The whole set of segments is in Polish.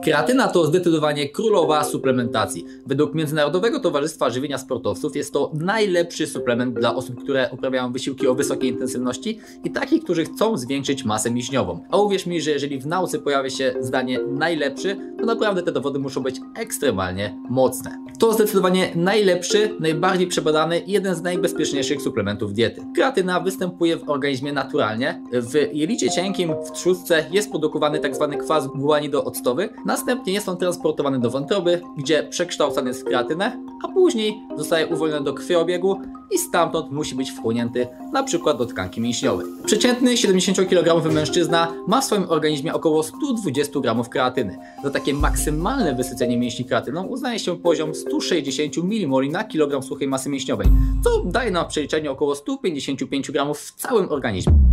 Kreatyna to zdecydowanie królowa suplementacji. Według Międzynarodowego Towarzystwa Żywienia Sportowców jest to najlepszy suplement dla osób, które uprawiają wysiłki o wysokiej intensywności i takich, którzy chcą zwiększyć masę mięśniową. A uwierz mi, że jeżeli w nauce pojawia się zdanie najlepszy, to naprawdę te dowody muszą być ekstremalnie mocne. To zdecydowanie najlepszy, najbardziej przebadany i jeden z najbezpieczniejszych suplementów diety. Kreatyna występuje w organizmie naturalnie. W jelicie cienkim, w trzustce jest produkowany tzw. Tak kwas odstowy Następnie jest on transportowany do wątroby, gdzie przekształcany jest w kreatynę, a później zostaje uwolniony do krwiobiegu i stamtąd musi być wchłonięty np. do tkanki mięśniowej. Przeciętny 70 kg mężczyzna ma w swoim organizmie około 120 g kreatyny. Za takie maksymalne wysycenie mięśni kreatyną uznaje się poziom 160 mmol na kilogram suchej masy mięśniowej, co daje nam w przeliczeniu około 155 g w całym organizmie.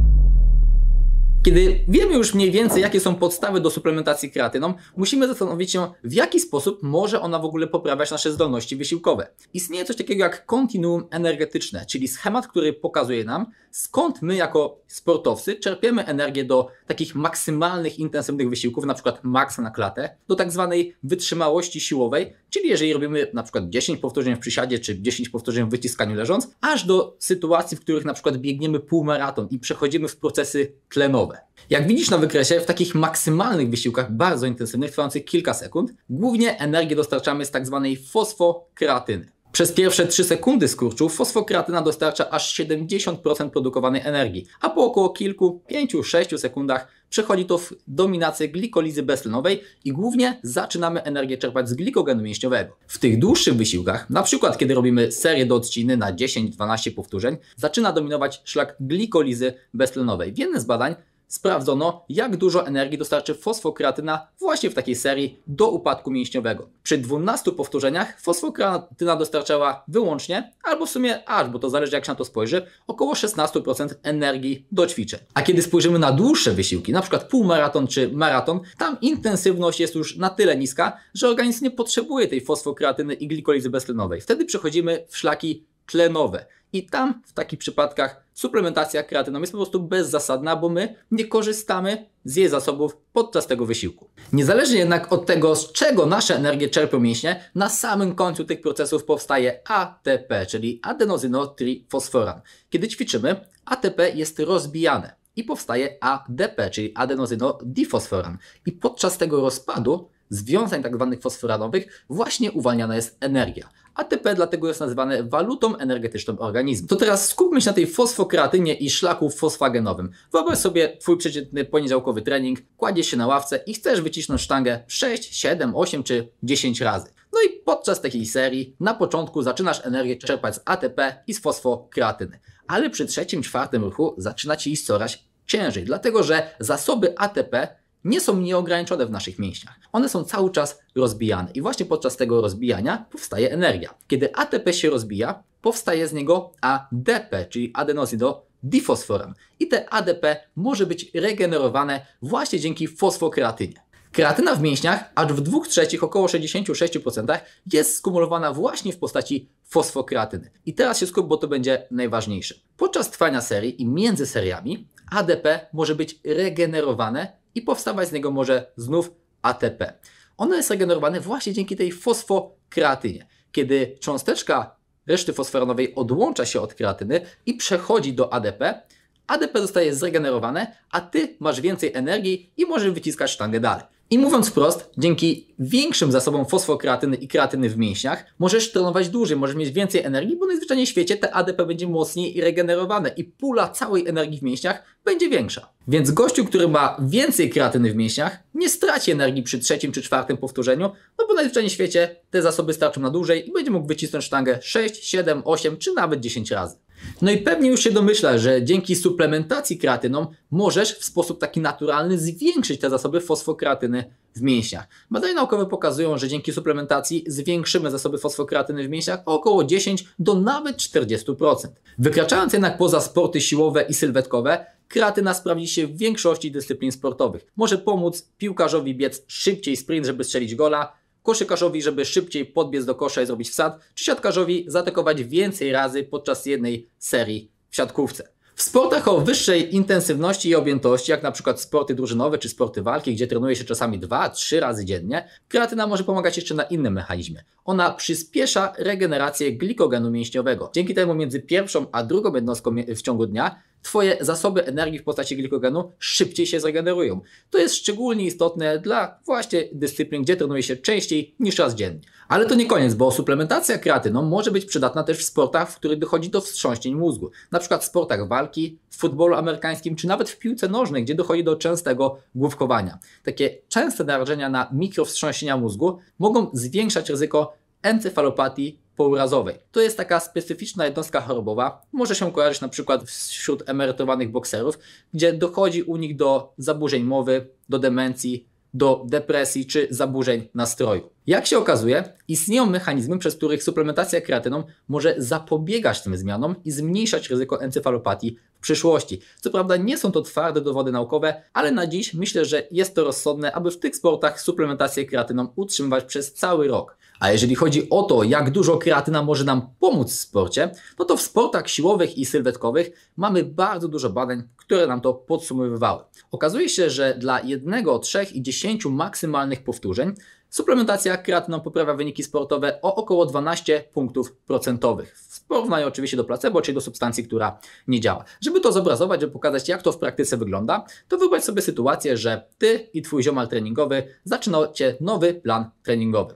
Kiedy wiemy już mniej więcej, jakie są podstawy do suplementacji kreatyną, musimy zastanowić się, w jaki sposób może ona w ogóle poprawiać nasze zdolności wysiłkowe. Istnieje coś takiego jak kontinuum energetyczne, czyli schemat, który pokazuje nam, skąd my jako sportowcy czerpiemy energię do takich maksymalnych, intensywnych wysiłków, na przykład maksa na klatę, do tak zwanej wytrzymałości siłowej, czyli jeżeli robimy na przykład 10 powtórzeń w przysiadzie, czy 10 powtórzeń w wyciskaniu leżąc, aż do sytuacji, w których na przykład biegniemy półmaraton i przechodzimy w procesy tlenowe. Jak widzisz na wykresie, w takich maksymalnych wysiłkach, bardzo intensywnych, trwających kilka sekund, głównie energię dostarczamy z tzw. Tak fosfokreatyny. Przez pierwsze 3 sekundy skurczu fosfokreatyna dostarcza aż 70% produkowanej energii, a po około kilku, 5-6 sekundach przechodzi to w dominację glikolizy beztlenowej i głównie zaczynamy energię czerpać z glikogenu mięśniowego. W tych dłuższych wysiłkach, na przykład kiedy robimy serię do odciny na 10-12 powtórzeń, zaczyna dominować szlak glikolizy beztlenowej. W jednym z badań sprawdzono, jak dużo energii dostarczy fosfokreatyna właśnie w takiej serii do upadku mięśniowego. Przy 12 powtórzeniach fosfokreatyna dostarczała wyłącznie, albo w sumie aż, bo to zależy jak się na to spojrzy, około 16% energii do ćwiczeń. A kiedy spojrzymy na dłuższe wysiłki, np. półmaraton czy maraton, tam intensywność jest już na tyle niska, że organizm nie potrzebuje tej fosfokreatyny i glikolizy beztlenowej. Wtedy przechodzimy w szlaki tlenowe i tam w takich przypadkach suplementacja kreatyną jest po prostu bezzasadna, bo my nie korzystamy z jej zasobów podczas tego wysiłku. Niezależnie jednak od tego, z czego nasze energie czerpią mięśnie, na samym końcu tych procesów powstaje ATP, czyli adenozynotrifosforan. Kiedy ćwiczymy, ATP jest rozbijane i powstaje ADP, czyli adenozynodifosforan. I podczas tego rozpadu związań tzw. Tak fosforanowych właśnie uwalniana jest energia. ATP dlatego jest nazywane walutą energetyczną organizmu. To teraz skupmy się na tej fosfokratynie i szlaku fosfagenowym. Wyobraź sobie twój przeciętny poniedziałkowy trening, kładziesz się na ławce i chcesz wycisnąć sztangę 6, 7, 8 czy 10 razy. No i podczas takiej serii na początku zaczynasz energię czerpać z ATP i z fosfokratyny. Ale przy trzecim, czwartym ruchu zaczyna ci iść coraz ciężej, dlatego że zasoby ATP nie są nieograniczone w naszych mięśniach. One są cały czas rozbijane i właśnie podczas tego rozbijania powstaje energia. Kiedy ATP się rozbija, powstaje z niego ADP, czyli adenozydo difosforan. I te ADP może być regenerowane właśnie dzięki fosfokreatynie. Kreatyna w mięśniach aż w 2 trzecich, około 66% jest skumulowana właśnie w postaci fosfokreatyny. I teraz się skup, bo to będzie najważniejsze. Podczas trwania serii i między seriami ADP może być regenerowane i powstawać z niego może znów ATP. Ono jest regenerowane właśnie dzięki tej fosfokreatynie. Kiedy cząsteczka reszty fosforonowej odłącza się od kreatyny i przechodzi do ADP, ADP zostaje zregenerowane, a ty masz więcej energii i możesz wyciskać sztangę dalej. I mówiąc wprost, dzięki większym zasobom fosfokreatyny i kreatyny w mięśniach możesz trenować dłużej, możesz mieć więcej energii, bo najzwyczajniej w świecie te ADP będzie mocniej regenerowane i pula całej energii w mięśniach będzie większa. Więc gościu, który ma więcej kreatyny w mięśniach, nie straci energii przy trzecim czy czwartym powtórzeniu, no bo najzwyczajniej w świecie te zasoby starczą na dłużej i będzie mógł wycisnąć sztangę 6, 7, 8 czy nawet 10 razy. No i pewnie już się domyślasz, że dzięki suplementacji kreatyną możesz w sposób taki naturalny zwiększyć te zasoby fosfokreatyny w mięśniach. Badania naukowe pokazują, że dzięki suplementacji zwiększymy zasoby fosfokreatyny w mięśniach o około 10 do nawet 40%. Wykraczając jednak poza sporty siłowe i sylwetkowe, kreatyna sprawdzi się w większości dyscyplin sportowych. Może pomóc piłkarzowi biec szybciej sprint, żeby strzelić gola, koszykarzowi, żeby szybciej podbiec do kosza i zrobić wsad, czy siatkarzowi zaatakować więcej razy podczas jednej serii w siatkówce. W sportach o wyższej intensywności i objętości, jak na przykład sporty drużynowe czy sporty walki, gdzie trenuje się czasami 2-3 razy dziennie, kreatyna może pomagać jeszcze na innym mechanizmie. Ona przyspiesza regenerację glikogenu mięśniowego. Dzięki temu między pierwszą a drugą jednostką w ciągu dnia Twoje zasoby energii w postaci glikogenu szybciej się zregenerują. To jest szczególnie istotne dla właśnie dyscyplin, gdzie trenuje się częściej niż raz dziennie. Ale to nie koniec, bo suplementacja kreatyną może być przydatna też w sportach, w których dochodzi do wstrząśnień mózgu. Na przykład w sportach walki, w futbolu amerykańskim, czy nawet w piłce nożnej, gdzie dochodzi do częstego główkowania. Takie częste narażenia na mikrowstrząśnienia mózgu mogą zwiększać ryzyko encefalopatii pourazowej. To jest taka specyficzna jednostka chorobowa, może się kojarzyć na przykład wśród emerytowanych bokserów, gdzie dochodzi u nich do zaburzeń mowy, do demencji, do depresji czy zaburzeń nastroju. Jak się okazuje, istnieją mechanizmy, przez których suplementacja kreatyną może zapobiegać tym zmianom i zmniejszać ryzyko encefalopatii w przyszłości. Co prawda nie są to twarde dowody naukowe, ale na dziś myślę, że jest to rozsądne, aby w tych sportach suplementację kreatyną utrzymywać przez cały rok. A jeżeli chodzi o to, jak dużo kreatyna może nam pomóc w sporcie, no to w sportach siłowych i sylwetkowych mamy bardzo dużo badań, które nam to podsumowywały. Okazuje się, że dla jednego, trzech i dziesięciu maksymalnych powtórzeń suplementacja kreatyną poprawia wyniki sportowe o około 12 punktów procentowych. W porównaniu oczywiście do placebo, czyli do substancji, która nie działa. Żeby to zobrazować, żeby pokazać jak to w praktyce wygląda, to wyobraź sobie sytuację, że ty i twój ziomal treningowy zaczynacie nowy plan treningowy.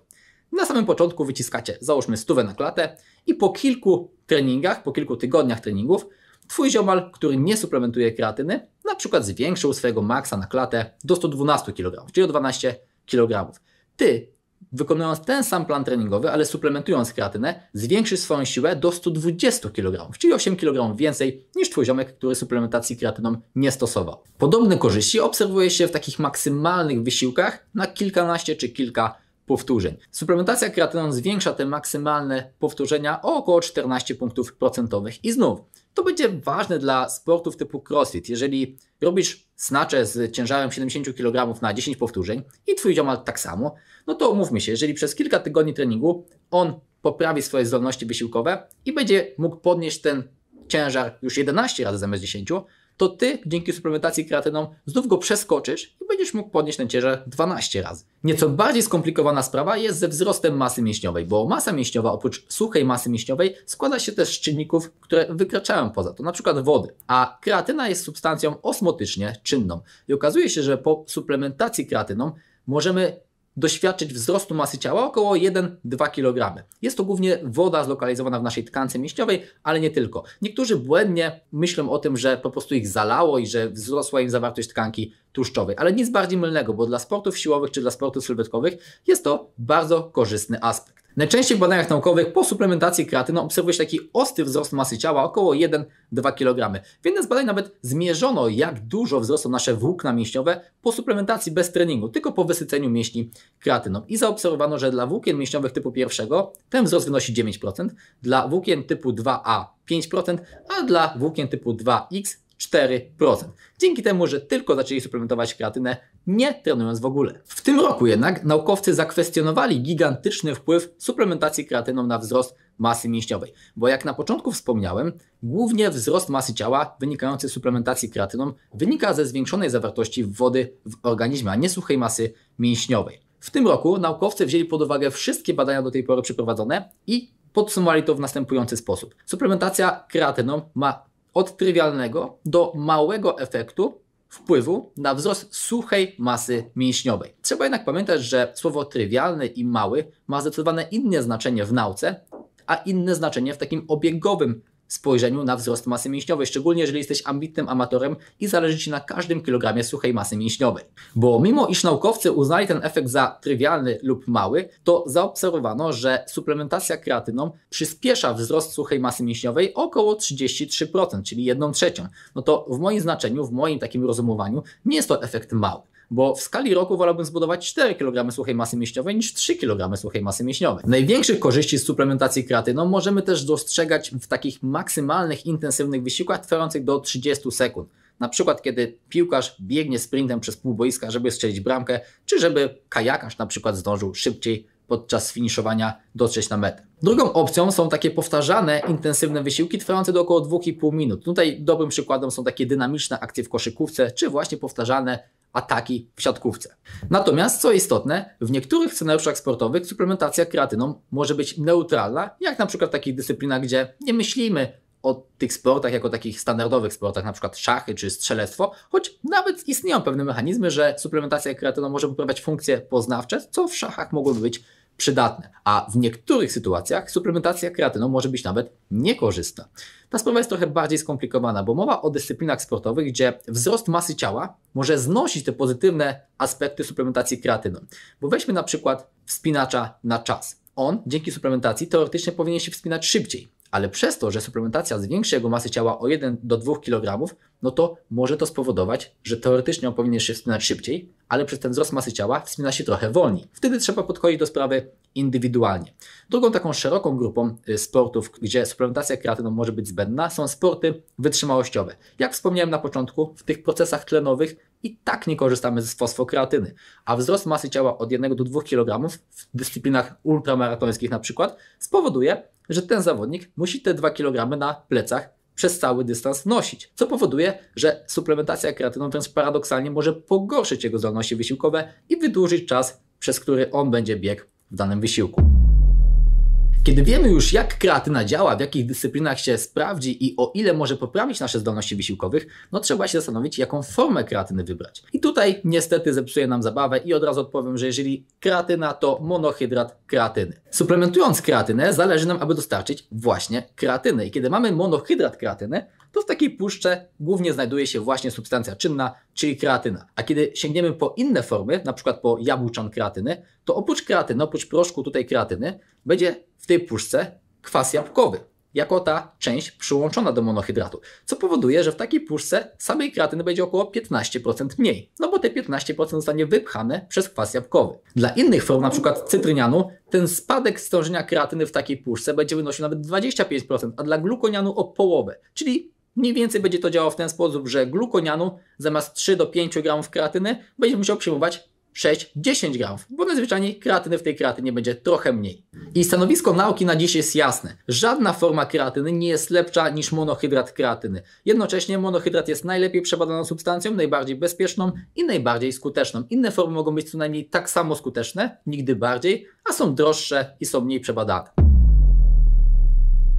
Na samym początku wyciskacie, załóżmy stówę na klatę i po kilku treningach, po kilku tygodniach treningów, Twój ziomal, który nie suplementuje kreatyny, na przykład zwiększył swojego maksa na klatę do 112 kg, czyli o 12 kg. Ty, wykonując ten sam plan treningowy, ale suplementując kreatynę, zwiększysz swoją siłę do 120 kg, czyli 8 kg więcej niż Twój ziomek, który suplementacji kreatyną nie stosował. Podobne korzyści obserwuje się w takich maksymalnych wysiłkach na kilkanaście czy kilka powtórzeń. Suplementacja kreatyną zwiększa te maksymalne powtórzenia o około 14 punktów procentowych. I znów, to będzie ważne dla sportów typu crossfit. Jeżeli robisz snacze z ciężarem 70 kg na 10 powtórzeń i twój ziomal tak samo, no to umówmy się, jeżeli przez kilka tygodni treningu on poprawi swoje zdolności wysiłkowe i będzie mógł podnieść ten ciężar już 11 razy zamiast 10, to ty dzięki suplementacji kreatyną znów go przeskoczysz i będziesz mógł podnieść ten ciężar 12 razy. Nieco bardziej skomplikowana sprawa jest ze wzrostem masy mięśniowej, bo masa mięśniowa oprócz suchej masy mięśniowej składa się też z czynników, które wykraczają poza to, na przykład wody. A kreatyna jest substancją osmotycznie czynną i okazuje się, że po suplementacji kreatyną możemy doświadczyć wzrostu masy ciała około 1-2 kg. Jest to głównie woda zlokalizowana w naszej tkance mięśniowej, ale nie tylko. Niektórzy błędnie myślą o tym, że po prostu ich zalało i że wzrosła im zawartość tkanki tłuszczowej, ale nic bardziej mylnego, bo dla sportów siłowych czy dla sportów sylwetkowych jest to bardzo korzystny aspekt. Najczęściej w badaniach naukowych po suplementacji kreatyną obserwuje się taki ostry wzrost masy ciała, około 1-2 kg. W jednym z badań nawet zmierzono, jak dużo wzrosło nasze włókna mięśniowe po suplementacji bez treningu, tylko po wysyceniu mięśni kreatyną. I zaobserwowano, że dla włókien mięśniowych typu pierwszego ten wzrost wynosi 9%, dla włókien typu 2A 5%, a dla włókien typu 2X 4%. Dzięki temu, że tylko zaczęli suplementować kreatynę, nie trenując w ogóle. W tym roku jednak naukowcy zakwestionowali gigantyczny wpływ suplementacji kreatyną na wzrost masy mięśniowej, bo jak na początku wspomniałem, głównie wzrost masy ciała wynikający z suplementacji kreatyną wynika ze zwiększonej zawartości wody w organizmie, a nie suchej masy mięśniowej. W tym roku naukowcy wzięli pod uwagę wszystkie badania do tej pory przeprowadzone i podsumowali to w następujący sposób. Suplementacja kreatyną ma od trywialnego do małego efektu wpływu na wzrost suchej masy mięśniowej. Trzeba jednak pamiętać, że słowo trywialny i mały ma zdecydowane inne znaczenie w nauce, a inne znaczenie w takim obiegowym spojrzeniu na wzrost masy mięśniowej, szczególnie jeżeli jesteś ambitnym amatorem i zależy Ci na każdym kilogramie suchej masy mięśniowej. Bo mimo iż naukowcy uznali ten efekt za trywialny lub mały, to zaobserwowano, że suplementacja kreatyną przyspiesza wzrost suchej masy mięśniowej około 33%, czyli 1 trzecią. No to w moim znaczeniu, w moim takim rozumowaniu nie jest to efekt mały bo w skali roku wolałbym zbudować 4 kg suchej masy mięśniowej niż 3 kg suchej masy mięśniowej. Największych korzyści z suplementacji kreatyną no, możemy też dostrzegać w takich maksymalnych, intensywnych wysiłkach trwających do 30 sekund. Na przykład, kiedy piłkarz biegnie sprintem przez pół boiska, żeby strzelić bramkę, czy żeby kajakarz na przykład zdążył szybciej podczas finiszowania dotrzeć na metę. Drugą opcją są takie powtarzane, intensywne wysiłki trwające do około 2,5 minut. Tutaj dobrym przykładem są takie dynamiczne akcje w koszykówce, czy właśnie powtarzane ataki w siatkówce. Natomiast, co istotne, w niektórych scenariuszach sportowych suplementacja kreatyną może być neutralna, jak na przykład w takich dyscyplinach, gdzie nie myślimy o tych sportach jako takich standardowych sportach, na przykład szachy czy strzelectwo, choć nawet istnieją pewne mechanizmy, że suplementacja kreatyną może poprawiać funkcje poznawcze, co w szachach mogłoby być przydatne, a w niektórych sytuacjach suplementacja kreatyną może być nawet niekorzystna. Ta sprawa jest trochę bardziej skomplikowana, bo mowa o dyscyplinach sportowych, gdzie wzrost masy ciała może znosić te pozytywne aspekty suplementacji kreatyną. Bo weźmy na przykład wspinacza na czas. On dzięki suplementacji teoretycznie powinien się wspinać szybciej, ale przez to, że suplementacja zwiększy jego masę ciała o 1 do 2 kg, no to może to spowodować, że teoretycznie on powinien się wspinać szybciej, ale przez ten wzrost masy ciała wspina się trochę wolniej. Wtedy trzeba podchodzić do sprawy indywidualnie. Drugą taką szeroką grupą y, sportów, gdzie suplementacja kreatyną może być zbędna, są sporty wytrzymałościowe. Jak wspomniałem na początku, w tych procesach tlenowych i tak nie korzystamy z fosfokreatyny, a wzrost masy ciała od 1 do 2 kg w dyscyplinach ultramaratońskich na przykład spowoduje, że ten zawodnik musi te 2 kg na plecach przez cały dystans nosić, co powoduje, że suplementacja kreatyną wręcz paradoksalnie może pogorszyć jego zdolności wysiłkowe i wydłużyć czas, przez który on będzie biegł w danym wysiłku. Kiedy wiemy już, jak kreatyna działa, w jakich dyscyplinach się sprawdzi i o ile może poprawić nasze zdolności wysiłkowych, no trzeba się zastanowić, jaką formę kreatyny wybrać. I tutaj niestety zepsuje nam zabawę i od razu odpowiem, że jeżeli kreatyna, to monohydrat kreatyny. Suplementując kreatynę, zależy nam, aby dostarczyć właśnie kreatyny. I kiedy mamy monohydrat kreatyny, to w takiej puszce głównie znajduje się właśnie substancja czynna, czyli kreatyna. A kiedy sięgniemy po inne formy, na przykład po jabłczan kreatyny, to oprócz kreatyny, no oprócz proszku tutaj kreatyny, będzie w tej puszce kwas jabłkowy jako ta część przyłączona do monohydratu, co powoduje, że w takiej puszce samej kreatyny będzie około 15% mniej, no bo te 15% zostanie wypchane przez kwas jabłkowy. Dla innych form, np. cytrynianu, ten spadek stężenia kreatyny w takiej puszce będzie wynosił nawet 25%, a dla glukonianu o połowę, czyli Mniej więcej będzie to działało w ten sposób, że glukonianu zamiast 3 do 5 gramów kreatyny będzie musiał przyjmować 6, 10 gramów, bo najzwyczajniej kreatyny w tej kreatynie będzie trochę mniej. I stanowisko nauki na dziś jest jasne. Żadna forma kreatyny nie jest lepsza niż monohydrat kreatyny. Jednocześnie monohydrat jest najlepiej przebadaną substancją, najbardziej bezpieczną i najbardziej skuteczną. Inne formy mogą być co najmniej tak samo skuteczne, nigdy bardziej, a są droższe i są mniej przebadane.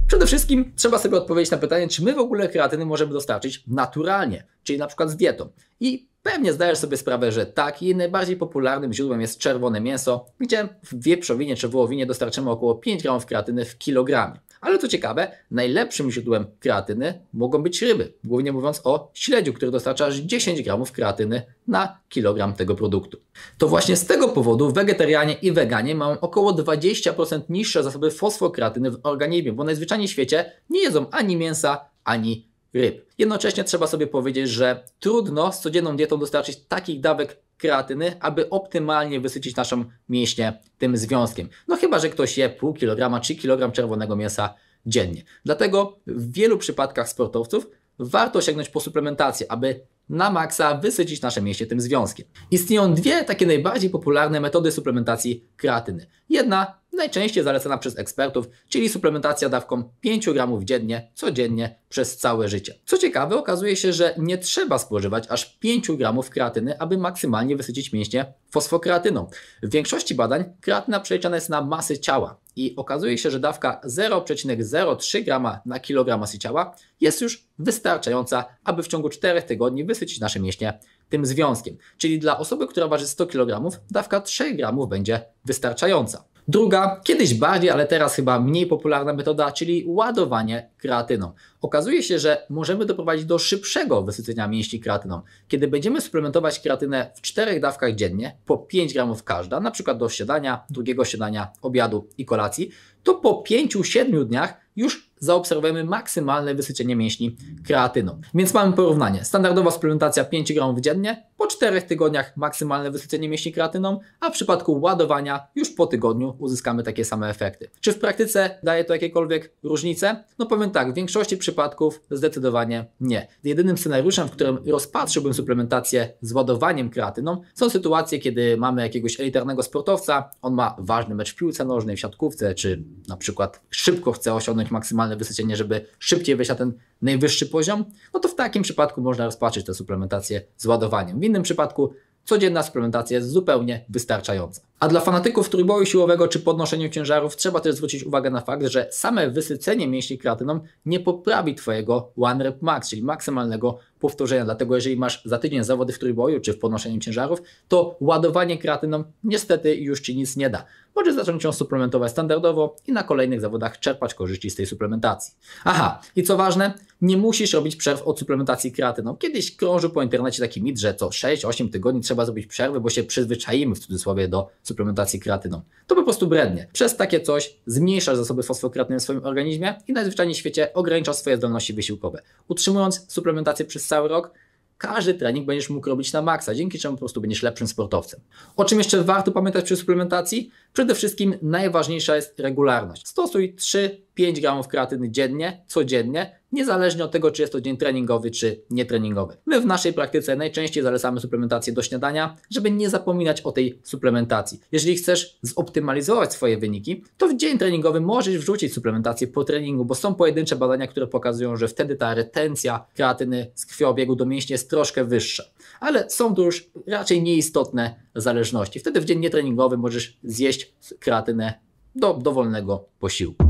Przede wszystkim trzeba sobie odpowiedzieć na pytanie, czy my w ogóle kreatyny możemy dostarczyć naturalnie, czyli na przykład z dietą. I pewnie zdajesz sobie sprawę, że tak. Jej najbardziej popularnym źródłem jest czerwone mięso, gdzie w wieprzowinie czy wołowinie dostarczymy około 5 gramów kreatyny w kilogramie. Ale co ciekawe, najlepszym źródłem kreatyny mogą być ryby, głównie mówiąc o śledziu, który dostarcza aż 10 gramów kreatyny na kilogram tego produktu. To właśnie z tego powodu wegetarianie i weganie mają około 20% niższe zasoby fosfokreatyny w organizmie, bo najzwyczajniej w świecie nie jedzą ani mięsa, ani ryb. Jednocześnie trzeba sobie powiedzieć, że trudno z codzienną dietą dostarczyć takich dawek kreatyny, aby optymalnie wysycić naszą mięśnie tym związkiem. No chyba, że ktoś je pół kilograma czy kilogram czerwonego mięsa dziennie. Dlatego w wielu przypadkach sportowców warto sięgnąć po suplementację, aby na maksa wysycić nasze mięśnie tym związkiem. Istnieją dwie takie najbardziej popularne metody suplementacji kreatyny. Jedna najczęściej zalecana przez ekspertów, czyli suplementacja dawką 5 gramów dziennie, codziennie przez całe życie. Co ciekawe, okazuje się, że nie trzeba spożywać aż 5 gramów kreatyny, aby maksymalnie wysycić mięśnie fosfokreatyną. W większości badań kreatyna przeliczana jest na masy ciała i okazuje się, że dawka 0,03 g na kilogram masy ciała jest już wystarczająca, aby w ciągu 4 tygodni wysycić nasze mięśnie tym związkiem. Czyli dla osoby, która waży 100 kg, dawka 3 g będzie wystarczająca. Druga, kiedyś bardziej, ale teraz chyba mniej popularna metoda, czyli ładowanie kreatyną. Okazuje się, że możemy doprowadzić do szybszego wysycenia mięśni kreatyną. Kiedy będziemy suplementować kreatynę w czterech dawkach dziennie, po 5 gramów każda, na przykład do śniadania, drugiego śniadania, obiadu i kolacji, to po 5-7 dniach już zaobserwujemy maksymalne wysycenie mięśni kreatyną. Więc mamy porównanie. Standardowa suplementacja 5 gramów dziennie, po 4 tygodniach maksymalne wysycenie mięśni kreatyną, a w przypadku ładowania już po tygodniu uzyskamy takie same efekty. Czy w praktyce daje to jakiekolwiek różnice? No powiem tak, w większości przypadków zdecydowanie nie. Jedynym scenariuszem, w którym rozpatrzyłbym suplementację z ładowaniem kreatyną są sytuacje, kiedy mamy jakiegoś elitarnego sportowca, on ma ważny mecz w piłce nożnej, w siatkówce, czy na przykład szybko chce osiągnąć maksymalne maksymalne wysycenie, żeby szybciej wejść na ten najwyższy poziom, no to w takim przypadku można rozpatrzyć tę suplementację z ładowaniem. W innym przypadku codzienna suplementacja jest zupełnie wystarczająca. A dla fanatyków trójboju siłowego czy podnoszeniu ciężarów trzeba też zwrócić uwagę na fakt, że same wysycenie mięśni kreatyną nie poprawi Twojego one rep max, czyli maksymalnego powtórzenia. Dlatego jeżeli masz za tydzień zawody w trójboju czy w podnoszeniu ciężarów, to ładowanie kreatyną niestety już Ci nic nie da może zacząć ją suplementować standardowo i na kolejnych zawodach czerpać korzyści z tej suplementacji. Aha, i co ważne, nie musisz robić przerw od suplementacji kreatyną. Kiedyś krążył po internecie taki mit, że co 6-8 tygodni trzeba zrobić przerwy, bo się przyzwyczajimy w cudzysłowie do suplementacji kreatyną. To po prostu brednie. Przez takie coś zmniejszasz zasoby fosfokreatyny w swoim organizmie i najzwyczajniej w świecie ograniczasz swoje zdolności wysiłkowe. Utrzymując suplementację przez cały rok, każdy trening będziesz mógł robić na maksa, dzięki czemu po prostu będziesz lepszym sportowcem. O czym jeszcze warto pamiętać przy suplementacji? Przede wszystkim najważniejsza jest regularność. Stosuj 3 5 gramów kreatyny dziennie, codziennie, niezależnie od tego, czy jest to dzień treningowy, czy nietreningowy. My w naszej praktyce najczęściej zalecamy suplementację do śniadania, żeby nie zapominać o tej suplementacji. Jeżeli chcesz zoptymalizować swoje wyniki, to w dzień treningowy możesz wrzucić suplementację po treningu, bo są pojedyncze badania, które pokazują, że wtedy ta retencja kreatyny z krwioobiegu do mięśni jest troszkę wyższa. Ale są to już raczej nieistotne zależności. Wtedy w dzień nietreningowy możesz zjeść kreatynę do dowolnego posiłku.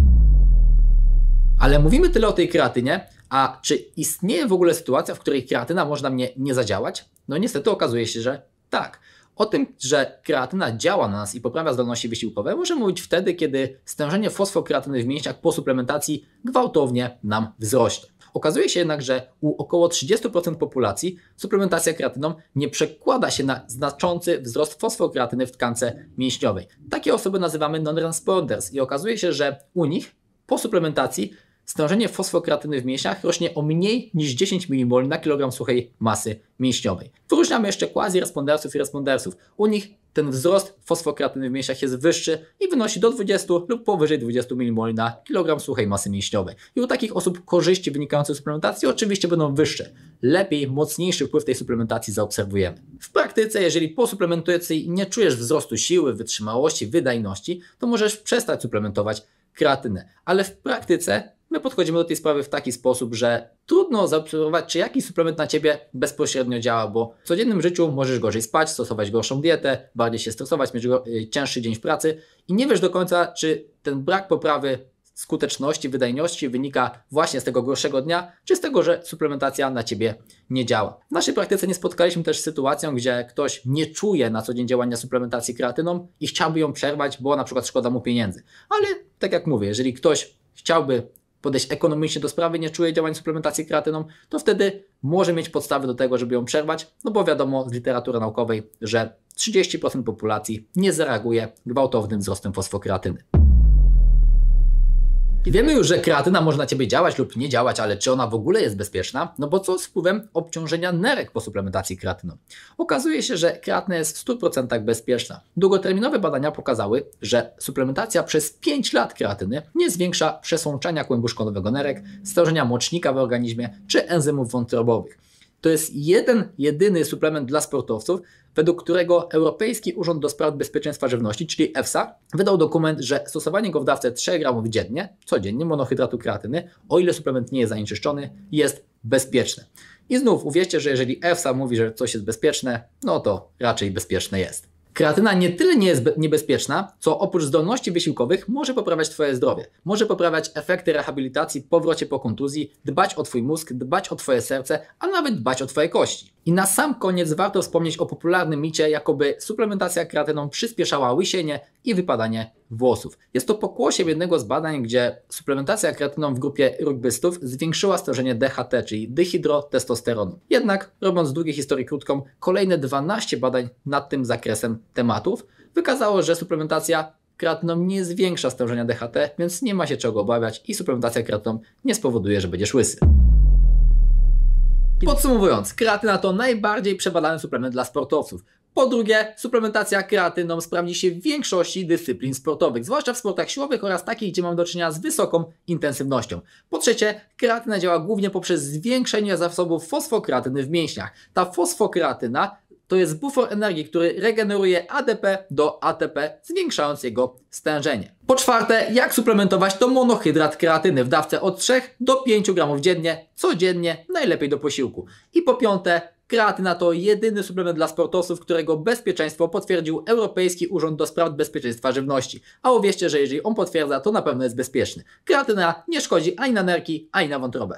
Ale mówimy tyle o tej kreatynie, a czy istnieje w ogóle sytuacja, w której kreatyna można mnie nie zadziałać? No niestety okazuje się, że tak. O tym, że kreatyna działa na nas i poprawia zdolności wysiłkowe, możemy mówić wtedy, kiedy stężenie fosfokreatyny w mięśniach po suplementacji gwałtownie nam wzrośnie. Okazuje się jednak, że u około 30% populacji suplementacja kreatyną nie przekłada się na znaczący wzrost fosfokreatyny w tkance mięśniowej. Takie osoby nazywamy non responders i okazuje się, że u nich po suplementacji Stężenie fosfokreatyny w mięśniach rośnie o mniej niż 10 mmol na kilogram suchej masy mięśniowej. Wyróżniamy jeszcze quasi-respondersów i responderców. U nich ten wzrost fosfokreatyny w mięśniach jest wyższy i wynosi do 20 lub powyżej 20 mmol na kilogram suchej masy mięśniowej. I u takich osób korzyści wynikające z suplementacji oczywiście będą wyższe. Lepiej, mocniejszy wpływ tej suplementacji zaobserwujemy. W praktyce, jeżeli po suplementacji nie czujesz wzrostu siły, wytrzymałości, wydajności, to możesz przestać suplementować kreatynę. Ale w praktyce My podchodzimy do tej sprawy w taki sposób, że trudno zaobserwować, czy jakiś suplement na ciebie bezpośrednio działa, bo w codziennym życiu możesz gorzej spać, stosować gorszą dietę, bardziej się stresować, mieć y, cięższy dzień w pracy i nie wiesz do końca, czy ten brak poprawy skuteczności, wydajności wynika właśnie z tego gorszego dnia, czy z tego, że suplementacja na ciebie nie działa. W naszej praktyce nie spotkaliśmy też z sytuacją, gdzie ktoś nie czuje na co dzień działania suplementacji kreatyną i chciałby ją przerwać, bo na przykład szkoda mu pieniędzy. Ale tak jak mówię, jeżeli ktoś chciałby podejść ekonomicznie do sprawy, nie czuje działań suplementacji kreatyną, to wtedy może mieć podstawy do tego, żeby ją przerwać, no bo wiadomo z literatury naukowej, że 30% populacji nie zareaguje gwałtownym wzrostem fosfokreatyny wiemy już, że kreatyna może na Ciebie działać lub nie działać, ale czy ona w ogóle jest bezpieczna? No bo co z wpływem obciążenia nerek po suplementacji kreatyną? Okazuje się, że kreatyna jest w 100% bezpieczna. Długoterminowe badania pokazały, że suplementacja przez 5 lat kreatyny nie zwiększa przesączania kłębuszkonowego nerek, stworzenia mocznika w organizmie czy enzymów wątrobowych. To jest jeden, jedyny suplement dla sportowców, według którego Europejski Urząd do Spraw Bezpieczeństwa Żywności, czyli EFSA, wydał dokument, że stosowanie go w dawce 3 gramów dziennie, codziennie monohydratu kreatyny, o ile suplement nie jest zanieczyszczony, jest bezpieczne. I znów uwierzcie, że jeżeli EFSA mówi, że coś jest bezpieczne, no to raczej bezpieczne jest. Kreatyna nie tyle nie jest niebezpieczna, co oprócz zdolności wysiłkowych może poprawiać Twoje zdrowie. Może poprawiać efekty rehabilitacji, powrocie po kontuzji, dbać o Twój mózg, dbać o Twoje serce, a nawet dbać o Twoje kości. I na sam koniec warto wspomnieć o popularnym micie, jakoby suplementacja kreatyną przyspieszała łysienie i wypadanie włosów. Jest to pokłosiem jednego z badań, gdzie suplementacja kreatyną w grupie rugbystów zwiększyła stężenie DHT, czyli dehydrotestosteronu. Jednak, robiąc długie historię krótką, kolejne 12 badań nad tym zakresem tematów wykazało, że suplementacja kreatyną nie zwiększa stężenia DHT, więc nie ma się czego obawiać i suplementacja kreatyną nie spowoduje, że będziesz łysy. Podsumowując, kreatyna to najbardziej przebadany suplement dla sportowców. Po drugie, suplementacja kreatyną sprawdzi się w większości dyscyplin sportowych, zwłaszcza w sportach siłowych oraz takich, gdzie mamy do czynienia z wysoką intensywnością. Po trzecie, kreatyna działa głównie poprzez zwiększenie zasobów fosfokreatyny w mięśniach. Ta fosfokreatyna to jest bufor energii, który regeneruje ADP do ATP, zwiększając jego stężenie. Po czwarte, jak suplementować to monohydrat kreatyny w dawce od 3 do 5 gramów dziennie, codziennie, najlepiej do posiłku. I po piąte, Kreatyna to jedyny suplement dla sportowców, którego bezpieczeństwo potwierdził Europejski Urząd do Spraw Bezpieczeństwa Żywności. A uwierzcie, że jeżeli on potwierdza, to na pewno jest bezpieczny. Kreatyna nie szkodzi ani na nerki, ani na wątrobę.